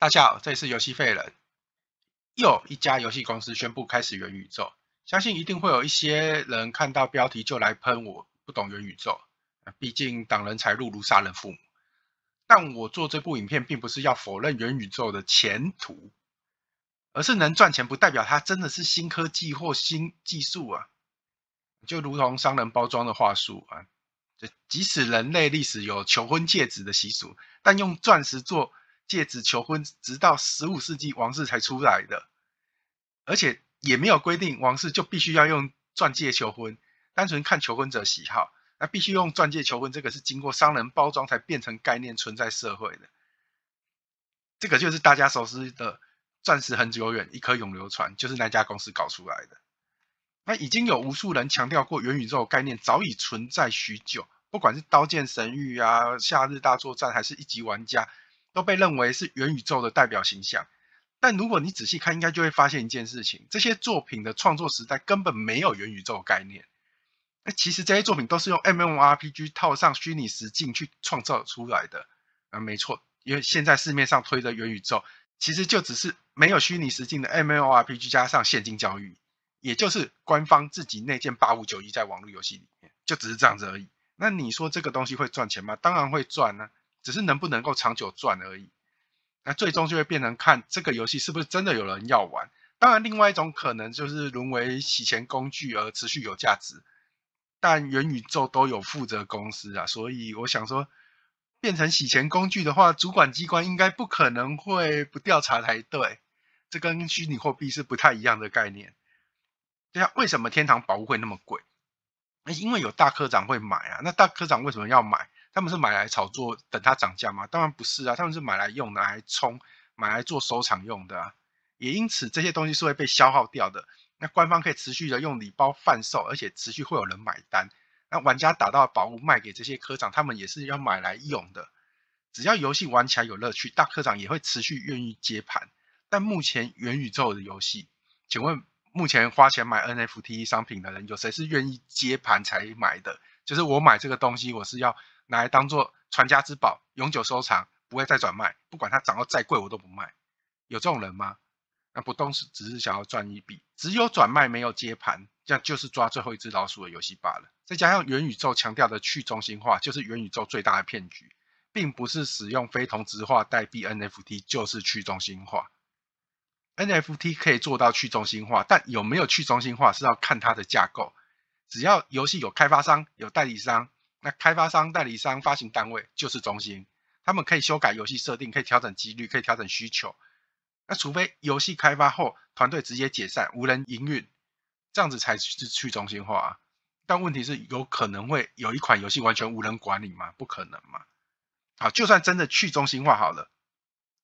大家好，这里是游戏废人。又一家游戏公司宣布开始元宇宙，相信一定会有一些人看到标题就来喷。我不懂元宇宙，毕竟挡人财路如杀人父母。但我做这部影片，并不是要否认元宇宙的前途，而是能赚钱不代表它真的是新科技或新技术啊。就如同商人包装的话术啊，即使人类历史有求婚戒指的习俗，但用钻石做。戒指求婚，直到十五世纪王室才出来的，而且也没有规定王室就必须要用钻戒求婚，单纯看求婚者喜好。那必须用钻戒求婚，这个是经过商人包装才变成概念存在社会的。这个就是大家熟知的“钻石很久远，一颗永流传”，就是那家公司搞出来的。那已经有无数人强调过，元宇宙概念早已存在许久，不管是《刀剑神域》啊，《夏日大作战》，还是《一级玩家》。都被认为是元宇宙的代表形象，但如果你仔细看，应该就会发现一件事情：这些作品的创作时代根本没有元宇宙概念。那其实这些作品都是用 MMORPG 套上虚拟实境去创造出来的啊，没错，因为现在市面上推的元宇宙，其实就只是没有虚拟实境的 MMORPG 加上现金交易，也就是官方自己那件八五九一在网络游戏里面，就只是这样子而已。那你说这个东西会赚钱吗？当然会赚呢。只是能不能够长久赚而已，那最终就会变成看这个游戏是不是真的有人要玩。当然，另外一种可能就是沦为洗钱工具而持续有价值。但元宇宙都有负责公司啊，所以我想说，变成洗钱工具的话，主管机关应该不可能会不调查才对。这跟虚拟货币是不太一样的概念。就像为什么天堂保会那么贵？那因为有大科长会买啊。那大科长为什么要买？他们是买来炒作，等它涨价吗？当然不是啊，他们是买来用拿来充，买来做收藏用的。也因此，这些东西是会被消耗掉的。那官方可以持续的用礼包贩售，而且持续会有人买单。那玩家打到宝物卖给这些科长，他们也是要买来用的。只要游戏玩起来有乐趣，大科长也会持续愿意接盘。但目前元宇宙的游戏，请问目前花钱买 NFT 商品的人，有谁是愿意接盘才买的？就是我买这个东西，我是要。拿来当做传家之宝，永久收藏，不会再转卖。不管它涨到再贵，我都不卖。有这种人吗？那不动是只是想要赚一笔，只有转卖没有接盘，这样就是抓最后一只老鼠的游戏罢了。再加上元宇宙强调的去中心化，就是元宇宙最大的骗局，并不是使用非同质化代币 NFT 就是去中心化。NFT 可以做到去中心化，但有没有去中心化是要看它的架构。只要游戏有开发商、有代理商。那开发商、代理商、发行单位就是中心，他们可以修改游戏设定，可以调整几率，可以调整需求。那除非游戏开发后团队直接解散，无人营运，这样子才是去中心化。但问题是，有可能会有一款游戏完全无人管理吗？不可能嘛！好，就算真的去中心化好了，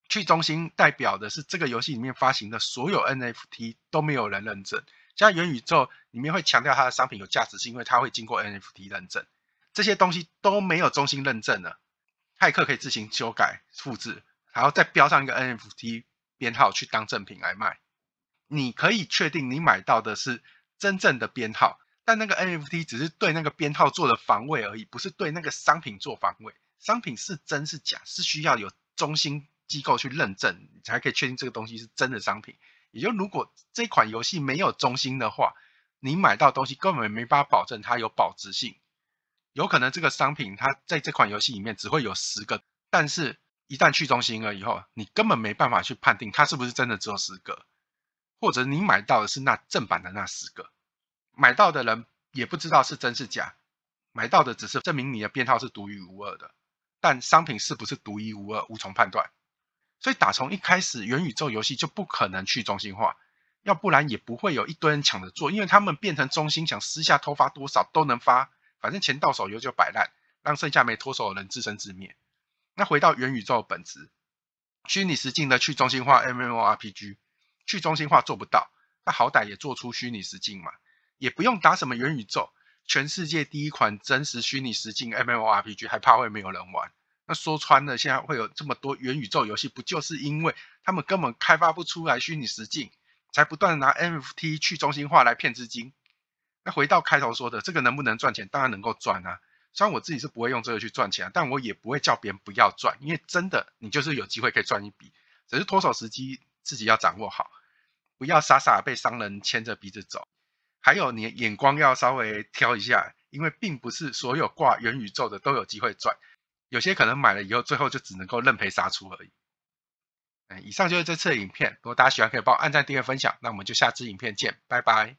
去中心代表的是这个游戏里面发行的所有 NFT 都没有人认证。像元宇宙里面会强调它的商品有价值，是因为它会经过 NFT 认证。这些东西都没有中心认证的，骇客可以自行修改、复制，然后再标上一个 NFT 编号去当正品来卖。你可以确定你买到的是真正的编号，但那个 NFT 只是对那个编号做的防卫而已，不是对那个商品做防卫。商品是真是假是需要有中心机构去认证，你才可以确定这个东西是真的商品。也就如果这款游戏没有中心的话，你买到东西根本没办法保证它有保值性。有可能这个商品它在这款游戏里面只会有十个，但是一旦去中心了以后，你根本没办法去判定它是不是真的只有十个，或者你买到的是那正版的那十个，买到的人也不知道是真是假，买到的只是证明你的编号是独一无二的，但商品是不是独一无二无从判断，所以打从一开始元宇宙游戏就不可能去中心化，要不然也不会有一堆人抢着做，因为他们变成中心想私下偷发多少都能发。反正钱到手，以后就摆烂，让剩下没脱手的人自生自灭。那回到元宇宙本质，虚拟实境的去中心化 MMORPG，去中心化做不到，那好歹也做出虚拟实境嘛，也不用打什么元宇宙。全世界第一款真实虚拟实境 MMORPG 还怕会没有人玩？那说穿了，现在会有这么多元宇宙游戏，不就是因为他们根本开发不出来虚拟实境，才不断拿 NFT 去中心化来骗资金？那回到开头说的，这个能不能赚钱？当然能够赚啊！虽然我自己是不会用这个去赚钱，但我也不会叫别人不要赚，因为真的你就是有机会可以赚一笔，只是脱手时机自己要掌握好，不要傻傻被商人牵着鼻子走。还有你眼光要稍微挑一下，因为并不是所有挂元宇宙的都有机会赚，有些可能买了以后最后就只能够认赔杀出而已。嗯，以上就是这次的影片，如果大家喜欢可以帮按赞、订阅、分享，那我们就下支影片见，拜拜。